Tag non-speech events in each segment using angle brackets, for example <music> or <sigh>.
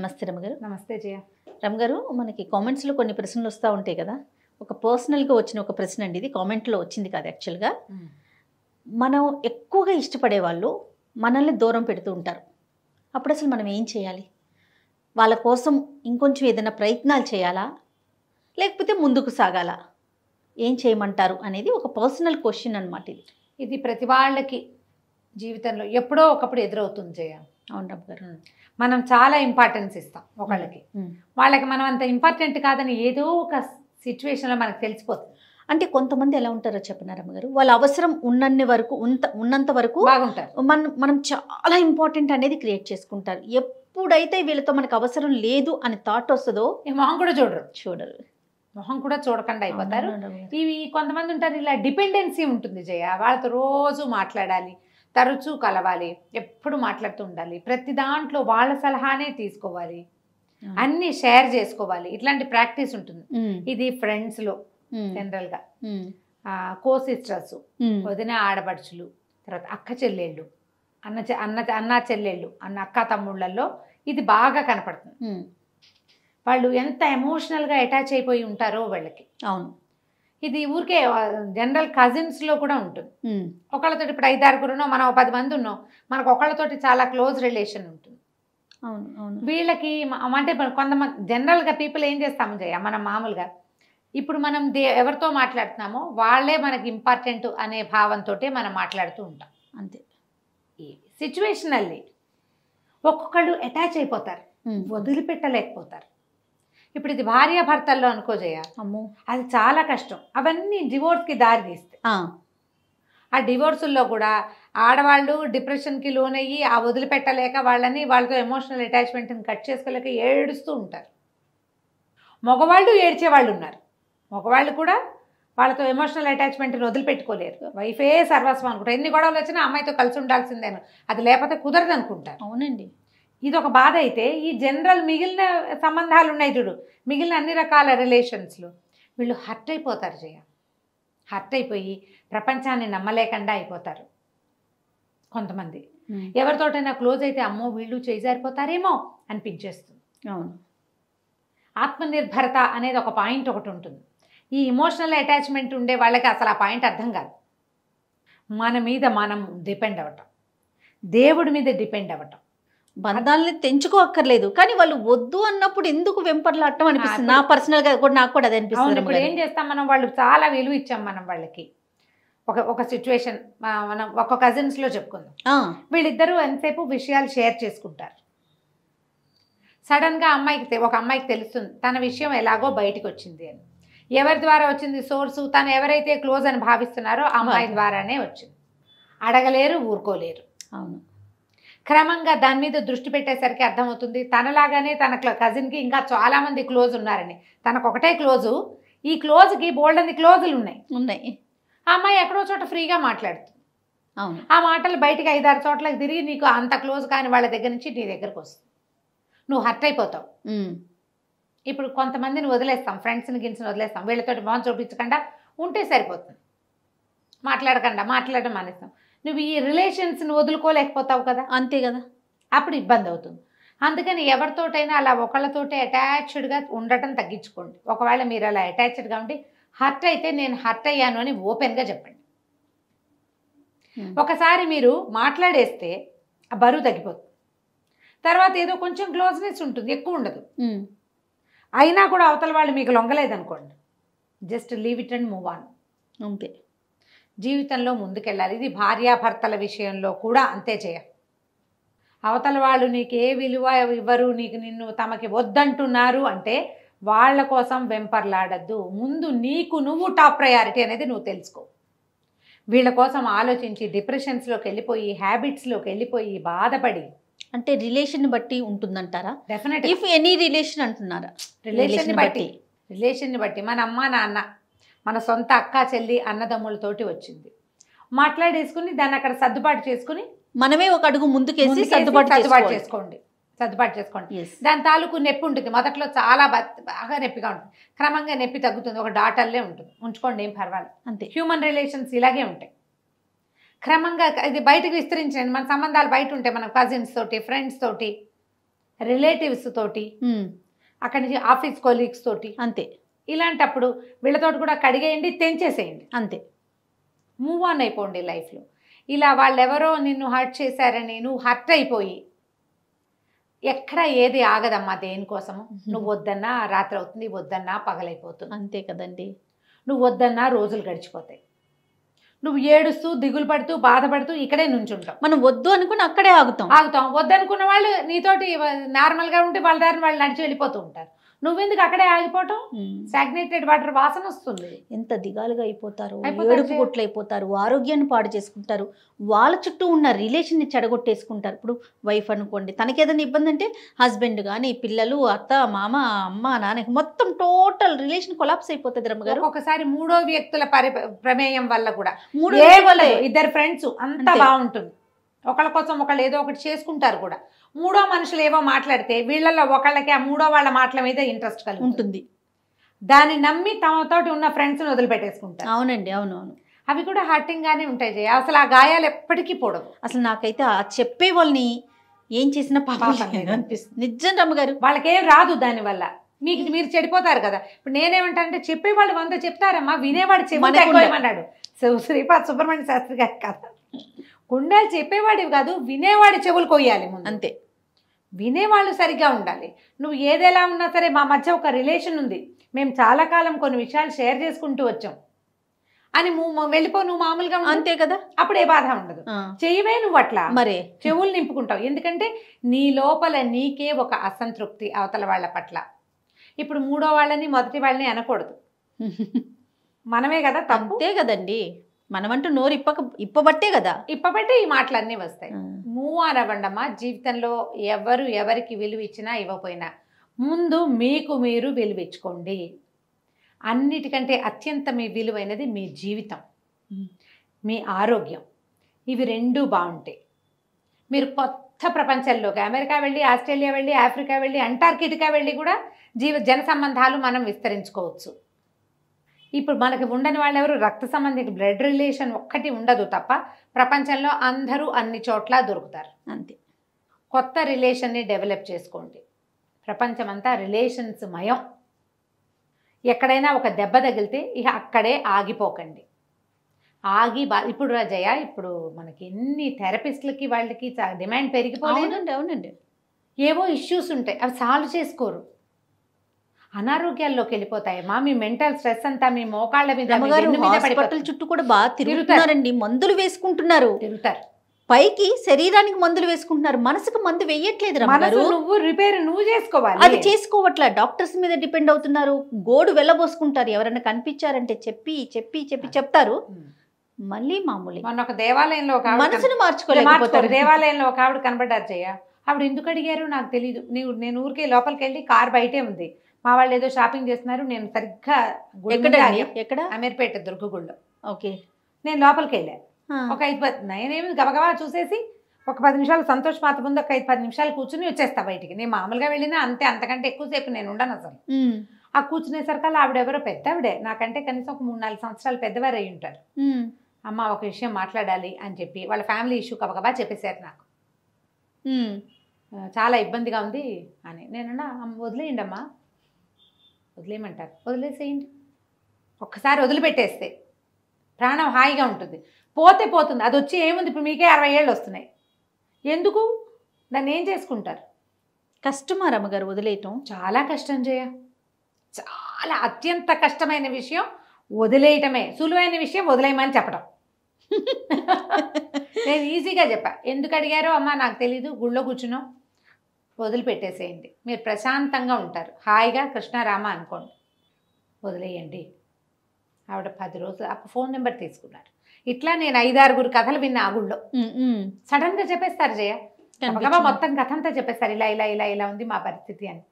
నమస్తే రమగారు నమస్తే జయ రమగారు మనకి కామెంట్స్లో కొన్ని ప్రశ్నలు వస్తూ ఉంటాయి కదా ఒక పర్సనల్గా వచ్చిన ఒక ప్రశ్న అండి ఇది కామెంట్లో వచ్చింది కాదు యాక్చువల్గా మనం ఎక్కువగా ఇష్టపడే వాళ్ళు మనల్ని దూరం పెడుతూ ఉంటారు అప్పుడు అసలు మనం ఏం చేయాలి వాళ్ళ కోసం ఇంకొంచెం ఏదైనా ప్రయత్నాలు చేయాలా లేకపోతే ముందుకు సాగాలా ఏం చేయమంటారు అనేది ఒక పర్సనల్ క్వశ్చన్ అనమాట ఇది ఇది ప్రతి వాళ్ళకి జీవితంలో ఎప్పుడో ఒకప్పుడు ఎదురవుతుంది జయ మనం చాలా ఇంపార్టెన్స్ ఇస్తాం ఒకళ్ళకి వాళ్ళకి మనం అంత ఇంపార్టెంట్ కాదని ఏదో ఒక సిచ్యువేషన్లో మనకు తెలిసిపోతుంది అంటే కొంతమంది ఎలా ఉంటారో చెప్పనారమ్మ గారు వాళ్ళ అవసరం ఉన్నన్ని వరకు ఉన్నంత వరకు బాగుంటారు మనం మనం చాలా ఇంపార్టెంట్ అనేది క్రియేట్ చేసుకుంటారు ఎప్పుడైతే వీళ్ళతో మనకు అవసరం లేదు అని థాట్ వస్తుందో మొహం కూడా చూడరు చూడరు మొహం కూడా చూడకుండా అయిపోతారు ఇవి కొంతమంది ఉంటారు ఇలా డిపెండెన్సీ ఉంటుంది జయ వాళ్ళతో రోజు మాట్లాడాలి తరచూ కలవాలి ఎప్పుడు మాట్లాడుతూ ఉండాలి ప్రతి దాంట్లో వాళ్ళ సలహానే తీసుకోవాలి అన్ని షేర్ చేసుకోవాలి ఇట్లాంటి ప్రాక్టీస్ ఉంటుంది ఇది ఫ్రెండ్స్ లో జనరల్ గా కో సిస్టర్స్ వదిన ఆడపడుచులు తర్వాత అక్క చెల్లెళ్ళు అన్న అన్న అన్న చెల్లెళ్ళు అన్న అక్క తమ్ముళ్ళల్లో ఇది బాగా కనపడుతుంది వాళ్ళు ఎంత ఎమోషనల్ గా అటాచ్ అయిపోయి ఉంటారో వాళ్ళకి అవును ఇది ఊరికే జనరల్ కజిన్స్లో కూడా ఉంటుంది ఒకళ్ళతోటి ఇప్పుడు ఐదారుగురునో మనం పది మంది ఉన్నాం మనకు ఒకళ్ళతోటి చాలా క్లోజ్ రిలేషన్ ఉంటుంది వీళ్ళకి అంటే కొంతమంది జనరల్గా పీపుల్ ఏం చేస్తాము జయ మనం మామూలుగా ఇప్పుడు మనం దే ఎవరితో మాట్లాడుతున్నామో వాళ్ళే మనకి ఇంపార్టెంట్ అనే భావంతో మనం మాట్లాడుతూ ఉంటాం అంతే సిచ్యువేషనల్లీ ఒక్కొక్కళ్ళు అటాచ్ అయిపోతారు వదిలిపెట్టలేకపోతారు ఇప్పుడు ఇది భార్య భర్తల్లో అనుకో చేయాలి అమ్మో అది చాలా కష్టం అవన్నీ డివోర్స్కి దారి తీస్తే ఆ డివోర్సుల్లో కూడా ఆడవాళ్ళు డిప్రెషన్కి లోనయ్యి ఆ వదిలిపెట్టలేక వాళ్ళని వాళ్ళతో ఎమోషనల్ అటాచ్మెంట్ని కట్ చేసుకోలేక ఏడుస్తూ ఉంటారు మగవాళ్ళు ఏడ్చేవాళ్ళు ఉన్నారు మగవాళ్ళు కూడా వాళ్ళతో ఎమోషనల్ అటాచ్మెంట్ని వదిలిపెట్టుకోలేరు వైఫే సర్వస్వం అనుకుంటారు ఎన్ని గొడవలు వచ్చినా అమ్మాయితో కలిసి ఉండాల్సిందేను అది లేకపోతే కుదరదు అనుకుంటారు అవునండి ఇది ఒక బాధ అయితే ఈ జనరల్ మిగిలిన సంబంధాలు ఉన్నాయి చూడు మిగిలిన అన్ని రకాల రిలేషన్స్లు వీళ్ళు హర్ట్ అయిపోతారు జయ హర్ట్ అయిపోయి ప్రపంచాన్ని నమ్మలేకుండా అయిపోతారు కొంతమంది ఎవరితోటైనా క్లోజ్ అయితే అమ్మో వీళ్ళు చేజారిపోతారేమో అనిపించేస్తుంది అవును ఆత్మనిర్భరత అనేది ఒక పాయింట్ ఒకటి ఉంటుంది ఈ ఇమోషనల్ అటాచ్మెంట్ ఉండే వాళ్ళకి అసలు ఆ పాయింట్ అర్థం కాదు మన మీద మనం డిపెండ్ అవ్వటం దేవుడి మీద డిపెండ్ అవ్వటం బంధాలని అక్కర్లేదు కానీ వాళ్ళు వద్దు అన్నప్పుడు ఎందుకు అట్టం అనిపిస్తుంది నా పర్సనల్ గా కూడా నాకు కూడా అది అనిపిస్తుంది ఇప్పుడు ఏం చేస్తాం మనం వాళ్ళు చాలా విలువ ఇచ్చాం మనం వాళ్ళకి ఒక ఒక సిచ్యువేషన్ మనం ఒక లో చెప్పుకుందాం వీళ్ళిద్దరూ ఎంతసేపు విషయాలు షేర్ చేసుకుంటారు సడన్ గా అమ్మాయికి ఒక అమ్మాయికి తెలుస్తుంది తన విషయం ఎలాగో బయటకు వచ్చింది అని ఎవరి ద్వారా వచ్చింది సోర్స్ తను ఎవరైతే క్లోజ్ అని భావిస్తున్నారో అమ్మాయి ద్వారానే వచ్చింది అడగలేరు ఊరుకోలేరు అవును క్రమంగా దాని మీద దృష్టి పెట్టేసరికి అర్థమవుతుంది తనలాగానే తన కజిన్కి ఇంకా చాలామంది క్లోజ్ ఉన్నారని తనకు ఒకటే క్లోజు ఈ క్లోజ్కి బోల్డ్ అని క్లోజులు ఉన్నాయి ఉన్నాయి ఆ అమ్మాయి ఎక్కడో చోట ఫ్రీగా మాట్లాడుతుంది అవును ఆ మాటలు బయటకు ఐదారు చోట్లకి తిరిగి నీకు అంత క్లోజ్ కానీ వాళ్ళ దగ్గర నుంచి నీ దగ్గరకు వస్తుంది నువ్వు హర్ట్ అయిపోతావు ఇప్పుడు కొంతమందిని వదిలేస్తాం ఫ్రెండ్స్ని గిన్స్ని వదిలేస్తాం వీళ్ళతో మొహం చూపించకుండా ఉంటే సరిపోతుంది మాట్లాడకుండా మాట్లాడడం మానేస్తాం నువ్వు ఈ రిలేషన్స్ని వదులుకోలేకపోతావు కదా అంతే కదా అప్పుడు ఇబ్బంది అవుతుంది అందుకని ఎవరితోటైనా అలా ఒకళ్ళతోటే అటాచ్డ్గా ఉండటం తగ్గించుకోండి ఒకవేళ మీరు అలా అటాచ్డ్గా ఉండి హర్ట్ అయితే నేను హర్ట్ అయ్యాను అని ఓపెన్గా చెప్పండి ఒకసారి మీరు మాట్లాడేస్తే ఆ బరువు తగ్గిపోతుంది తర్వాత ఏదో కొంచెం క్లోజ్నెస్ ఉంటుంది ఎక్కువ ఉండదు అయినా కూడా అవతల వాళ్ళు మీకు లొంగలేదనుకోండి just leave it and move on అంతే జీవితంలో ముందుకెళ్ళాలి ఇది భార్యాభర్తల విషయంలో కూడా అంతే చేయ అవతల వాళ్ళు నీకు ఏ విలువ ఇవ్వరు నీకు నిన్ను తమకి వద్దంటున్నారు అంటే వాళ్ళ కోసం వెంపర్లాడద్దు ముందు నీకు నువ్వు టాప్ ప్రయారిటీ అనేది నువ్వు తెలుసుకో వీళ్ళ కోసం ఆలోచించి డిప్రెషన్స్లోకి వెళ్ళిపోయి హ్యాబిట్స్లోకి వెళ్ళిపోయి బాధపడి అంటే రిలేషన్ బట్టి ఉంటుందంటారా డెఫినెట్ ఇఫ్ ఎనీ రిలేషన్ అంటున్నారా రిలేషన్ బట్టి రిలేషన్ని బట్టి మన అమ్మ నాన్న మన సొంత అక్క చెల్లి అన్నదమ్ములతోటి వచ్చింది మాట్లాడేసుకుని దాన్ని అక్కడ సర్దుబాటు చేసుకుని మనమే ఒక అడుగు ముందుకేసి సర్దుబాటు సర్దుబాటు చేసుకోండి సర్దుబాటు చేసుకోండి దాని తాలూకు నొప్పి ఉంటుంది మొదట్లో చాలా బాగా నొప్పిగా ఉంటుంది క్రమంగా నొప్పి తగ్గుతుంది ఒక డాటల్లే ఉంటుంది ఉంచుకోండి ఏం పర్వాలేదు అంతే హ్యూమన్ రిలేషన్స్ ఇలాగే ఉంటాయి క్రమంగా ఇది బయటకు విస్తరించండి మన సంబంధాలు బయట ఉంటాయి మన కజిన్స్ తోటి ఫ్రెండ్స్ తోటి రిలేటివ్స్ తోటి hmm. అక్కడి నుంచి ఆఫీస్ కొలీగ్స్ తోటి అంతే ఇలాంటప్పుడు వీళ్ళతో కూడా కడిగేయండి తెంచేసేయండి అంతే మూవ్ ఆన్ అయిపోండి లైఫ్లో ఇలా వాళ్ళెవరో నిన్ను హర్ట్ చేశారని నువ్వు హర్ట్ అయిపోయి ఎక్కడ ఏది ఆగదమ్మా దేనికోసము నువ్వు వద్దన్నా రాత్రి అవుతుంది వద్దన్నా పగలైపోతుంది అంతే కదండి నువ్వు వద్దన్నా రోజులు గడిచిపోతాయి నువ్వు ఏడుస్తూ దిగులు పడుతూ బాధపడుతూ ఇక్కడే ఉంటావు మనం వద్దు అనుకుని అక్కడే ఆగుతాం ఆగుతాం వద్దనుకున్న వాళ్ళు నీతోటి నార్మల్గా ఉంటే వాళ్ళ దారిని వాళ్ళు నడిచి వెళ్ళిపోతూ ఉంటారు నువ్వెందుకు అక్కడే ఆగిపోవటం సాగ్నేటెడ్ వాటర్ వాసన వస్తుంది ఎంత దిగాలుగా అయిపోతారు ఏడుపు కొట్లు అయిపోతారు ఆరోగ్యాన్ని పాడు చేసుకుంటారు వాళ్ళ చుట్టూ ఉన్న రిలేషన్ని చెడగొట్టేసుకుంటారు ఇప్పుడు వైఫ్ అనుకోండి తనకి ఏదైనా ఇబ్బంది అంటే హస్బెండ్ కానీ పిల్లలు అత్త మామ అమ్మ నాన్న మొత్తం టోటల్ రిలేషన్ కొలాప్స్ అయిపోతుంది రమ్మగారు ఒకసారి మూడో వ్యక్తుల ప్రమేయం వల్ల కూడా మూడో ఇద్దరు ఫ్రెండ్స్ అంతా బాగుంటుంది ఒకళ్ళ కోసం ఒకళ్ళు ఏదో ఒకటి చేసుకుంటారు కూడా మూడో మనుషులు ఏవో మాట్లాడితే వీళ్ళల్లో ఒకళ్ళకి ఆ మూడో వాళ్ళ మాటల మీద ఇంట్రెస్ట్ కలిగి ఉంటుంది దాన్ని నమ్మి తమతోటి ఉన్న ఫ్రెండ్స్ని వదిలిపెట్టేసుకుంటారు అవునండి అవునవును అవి కూడా గానే ఉంటాయి జయ అసలు ఆ గాయాలు ఎప్పటికీ పొడవు అసలు నాకైతే ఆ చెప్పే వాళ్ళని ఏం చేసినా పాపం అనిపిస్తుంది నిజం రమ్మగారు వాళ్ళకేం రాదు దానివల్ల మీకు మీరు చెడిపోతారు కదా ఇప్పుడు నేనేమంటానంటే చెప్పేవాళ్ళు వంద చెప్తారమ్మా వినేవాడు చెప్పమన్నాడు శ్రీపాద్ సుబ్రహ్మణ్య శాస్త్రి గారి కథ గుండాలు చెప్పేవాడివి కాదు వినేవాడి చెవులు కొయ్యాలి అంతే వినేవాళ్ళు సరిగ్గా ఉండాలి నువ్వు ఏదెలా ఉన్నా సరే మా మధ్య ఒక రిలేషన్ ఉంది మేము చాలా కాలం కొన్ని విషయాలు షేర్ చేసుకుంటూ వచ్చాం అని వెళ్ళిపో నువ్వు మామూలుగా అంతే కదా అప్పుడు ఏ బాధ ఉండదు చెయ్యవే నువ్వు అట్లా మరే చెవులు నింపుకుంటావు ఎందుకంటే నీ లోపల నీకే ఒక అసంతృప్తి అవతల వాళ్ళ పట్ల ఇప్పుడు మూడో వాళ్ళని మొదటి వాళ్ళని అనకూడదు <laughs> మనమే కదా తప్పే కదండి మనమంటూ నోరు ఇప్పక ఇప్పబట్టే కదా ఇప్పబట్టే ఈ మాటలన్నీ వస్తాయి మూవ్ అనవండమ్మా జీవితంలో ఎవరు ఎవరికి విలువ ఇచ్చినా ఇవ్వపోయినా ముందు మీకు మీరు విలువించుకోండి అన్నిటికంటే అత్యంత మీ విలువైనది మీ జీవితం మీ ఆరోగ్యం ఇవి రెండూ బాగుంటాయి మీరు కొత్త ప్రపంచంలోకి అమెరికా వెళ్ళి ఆస్ట్రేలియా వెళ్ళి ఆఫ్రికా వెళ్ళి అంటార్కిటికా వెళ్ళి కూడా జీవ జన సంబంధాలు మనం విస్తరించుకోవచ్చు ఇప్పుడు మనకి ఉండని వాళ్ళు ఎవరు రక్త సంబంధిత బ్లడ్ రిలేషన్ ఒక్కటి ఉండదు తప్ప ప్రపంచంలో అందరూ అన్ని చోట్ల దొరుకుతారు అంతే కొత్త రిలేషన్ని డెవలప్ చేసుకోండి ప్రపంచమంతా రిలేషన్స్ మయం ఎక్కడైనా ఒక దెబ్బ తగిలితే ఇక అక్కడే ఆగిపోకండి ఆగి బా ఇప్పుడు రాజయ్య ఇప్పుడు మనకి ఎన్ని థెరపిస్ట్లకి వాళ్ళకి డిమాండ్ పెరిగిపోలేదు అవునండి ఏవో ఇష్యూస్ ఉంటాయి అవి సాల్వ్ చేసుకోరు అనారోగ్యాల్లోకి వెళ్ళిపోతాయి మా మీ మెంటల్ స్ట్రెస్ అంతా మీ మోకాళ్ళ మీద చుట్టూ కూడా బాగా తిరుగుతున్నారండి మందులు వేసుకుంటున్నారు తిరుగుతారు పైకి శరీరానికి మందులు వేసుకుంటున్నారు మనసుకు మందు వేయట్లేదు నువ్వు రిపేర్ నువ్వు చేసుకోవాలి అది చేసుకోవట్లే డాక్టర్స్ మీద డిపెండ్ అవుతున్నారు గోడు వెళ్ళబోసుకుంటారు ఎవరైనా కనిపించారంటే చెప్పి చెప్పి చెప్పి చెప్తారు మళ్ళీ మామూలు మన ఒక దేవాలయంలో ఒక మనసును మార్చుకోలేకపోతారు దేవాలయంలో ఒక ఆవిడ కనబడ్డారు జయ ఆవిడ ఎందుకు అడిగారు నాకు తెలియదు నేను ఊరికే లోపలికి వెళ్ళి కార్ బయటే ఉంది మా వాళ్ళు ఏదో షాపింగ్ చేస్తున్నారు నేను సరిగ్గా ఎక్కడ అమీర్పేట దుర్గగుళ్ళో ఓకే నేను లోపలికి వెళ్ళాను ఒక ఐదు పది నేనేమి గబగబా చూసేసి ఒక పది నిమిషాలు సంతోష్ మాత ముందు ఒక ఐదు పది నిమిషాలు కూర్చుని వచ్చేస్తా బయటికి నేను మామూలుగా వెళ్ళినా అంతే అంతకంటే ఎక్కువసేపు నేను ఉండను అసలు ఆ కూర్చునేసరికల్లా ఆవిడెవరో పెద్ద ఆవిడే నాకంటే కనీసం ఒక మూడు నాలుగు సంవత్సరాలు పెద్దవారు అయి ఉంటారు అమ్మ ఒక విషయం మాట్లాడాలి అని చెప్పి వాళ్ళ ఫ్యామిలీ ఇష్యూ కబగబా చెప్పేశారు నాకు చాలా ఇబ్బందిగా ఉంది అని నేను వదిలేయండి అమ్మా వదిలేయమంటారు వదిలేసేయండి ఒక్కసారి వదిలిపెట్టేస్తే ప్రాణం హాయిగా ఉంటుంది పోతే పోతుంది అది వచ్చి ఏముంది ఇప్పుడు మీకే అరవై ఏళ్ళు వస్తున్నాయి ఎందుకు దాన్ని ఏం చేసుకుంటారు కస్టమర్ అమ్మగారు వదిలేయటం చాలా కష్టం చేయ చాలా అత్యంత కష్టమైన విషయం వదిలేయటమే సులువైన విషయం వదిలేయమని చెప్పడం <laughs> నేను ఈజీగా చెప్పా ఎందుకు అడిగారో అమ్మ నాకు తెలీదు గుళ్ళో కూర్చున్నాం వదిలిపెట్టేసేయండి మీరు ప్రశాంతంగా ఉంటారు హాయిగా కృష్ణారామ అనుకోండి వదిలేయండి ఆవిడ పది రోజులు ఆ ఫోన్ నెంబర్ తీసుకున్నారు ఇట్లా నేను ఐదారుగురు కథలు విన్నా ఆగుళ్ళో సడన్గా చెప్పేస్తారు జయ మొత్తం కథ అంతా చెప్పేస్తారు ఇలా ఇలా ఇలా ఇలా ఉంది మా పరిస్థితి అని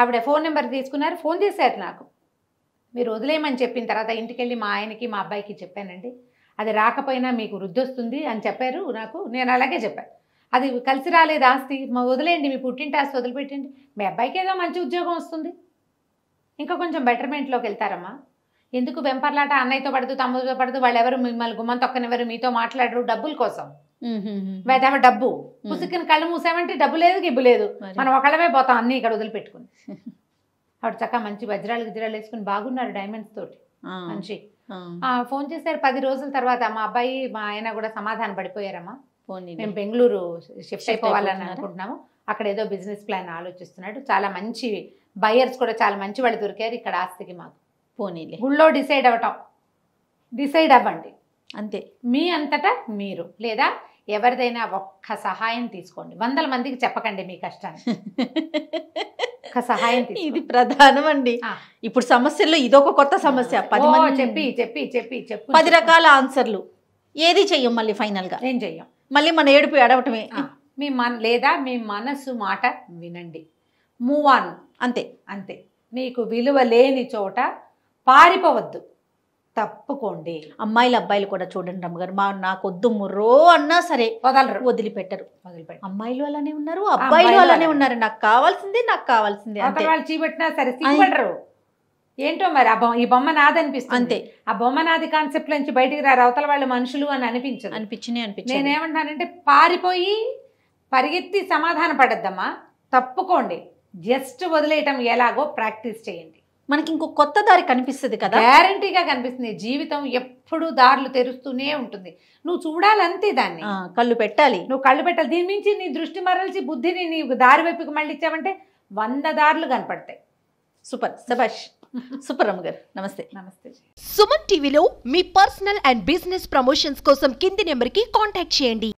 ఆవిడ ఫోన్ నెంబర్ తీసుకున్నారు ఫోన్ చేశారు నాకు మీరు వదిలేయమని చెప్పిన తర్వాత ఇంటికి వెళ్ళి మా ఆయనకి మా అబ్బాయికి చెప్పానండి అది రాకపోయినా మీకు వృద్ధి వస్తుంది అని చెప్పారు నాకు నేను అలాగే చెప్పాను అది కలిసి రాలేదు ఆస్తి మా వదిలేయండి మీ పుట్టింటి ఆస్తి వదిలిపెట్టండి మీ అబ్బాయికి ఏదో మంచి ఉద్యోగం వస్తుంది ఇంకా కొంచెం బెటర్మెంట్లోకి వెళ్తారమ్మా ఎందుకు వెంపర్లాట అన్నయ్యతో పడదు తమ్ముడితో పడదు ఎవరు మిమ్మల్ని గుమ్మం తొక్కనివ్వరు మీతో మాట్లాడరు డబ్బుల కోసం వెదవ డబ్బు పుసుకిన కళ్ళు మూసామంటే డబ్బు లేదు గిబ్బు లేదు మనం ఒకళ్ళమే పోతాం అన్నీ ఇక్కడ వదిలిపెట్టుకుని ఆవిడ చక్కగా మంచి వజ్రాలు గిజ్రాలు వేసుకుని బాగున్నారు డైమండ్స్ తోటి మంచి ఫోన్ చేశారు పది రోజుల తర్వాత మా అబ్బాయి మా ఆయన కూడా సమాధాన పడిపోయారమ్మా మేము బెంగళూరు షిఫ్ట్ అయిపోవాలని అనుకుంటున్నాము అక్కడ ఏదో బిజినెస్ ప్లాన్ ఆలోచిస్తున్నాడు చాలా మంచి బయర్స్ కూడా చాలా మంచి వాళ్ళు దొరికారు ఇక్కడ ఆస్తికి మాకు పోనీలే గుళ్ళో డిసైడ్ అవ్వటం డిసైడ్ అవ్వండి అంతే మీ అంతటా మీరు లేదా ఎవరిదైనా ఒక్క సహాయం తీసుకోండి వందల మందికి చెప్పకండి మీ కష్టాన్ని ఒక్క సహాయం <laughs> ఇది ప్రధానం అండి ఇప్పుడు సమస్యల్లో ఇదొక కొత్త సమస్య పది మంది చెప్పి చెప్పి చెప్పి చెప్పి పది రకాల ఆన్సర్లు ఏది చెయ్యం మళ్ళీ ఫైనల్గా ఏం చెయ్యం మళ్ళీ మన ఏడుపు ఏడవటమే మీ మన లేదా మీ మనసు మాట వినండి మూవ్ ఆన్ అంతే అంతే మీకు విలువ లేని చోట పారిపోవద్దు తప్పుకోండి అమ్మాయిలు అబ్బాయిలు కూడా చూడండి రమ్మగారు మా నాకొద్దు ముర్రో అన్నా సరే వదలరు వదిలిపెట్టరు వదిలిపెట్టారు అమ్మాయిలు అలానే ఉన్నారు అబ్బాయిలు అలానే ఉన్నారు నాకు కావాల్సిందే నాకు కావాల్సిందే వాళ్ళు చీపెట్టినా సరే ఏంటో మరి ఆ ఈ బొమ్మ నాది అనిపిస్తుంది అంతే ఆ బొమ్మ నాది కాన్సెప్ట్ నుంచి బయటికి రారు అవతల వాళ్ళు మనుషులు అని అనిపించదు అనిపించింది అనిపించింది నేనేమంటానంటే పారిపోయి పరిగెత్తి సమాధాన పడద్దమ్మా తప్పుకోండి జస్ట్ వదిలేయటం ఎలాగో ప్రాక్టీస్ చేయండి మనకి ఇంకో కొత్త దారి కనిపిస్తుంది కదా గ్యారంటీగా కనిపిస్తుంది జీవితం ఎప్పుడు దారులు తెరుస్తూనే ఉంటుంది నువ్వు చూడాలంతే దాన్ని కళ్ళు పెట్టాలి నువ్వు కళ్ళు పెట్టాలి దీని నుంచి నీ దృష్టి మరల్చి బుద్ధిని నీ దారి వైపుకి మళ్ళీ ఇచ్చామంటే వంద దారులు కనపడతాయి సూపర్ సుభాష్ సుబ్బరమ్మ గారు నమస్తే నమస్తే సుమన్ టీవీలో మీ పర్సనల్ అండ్ బిజినెస్ ప్రమోషన్స్ కోసం కింది నెంబర్కి కాంటాక్ట్ చేయండి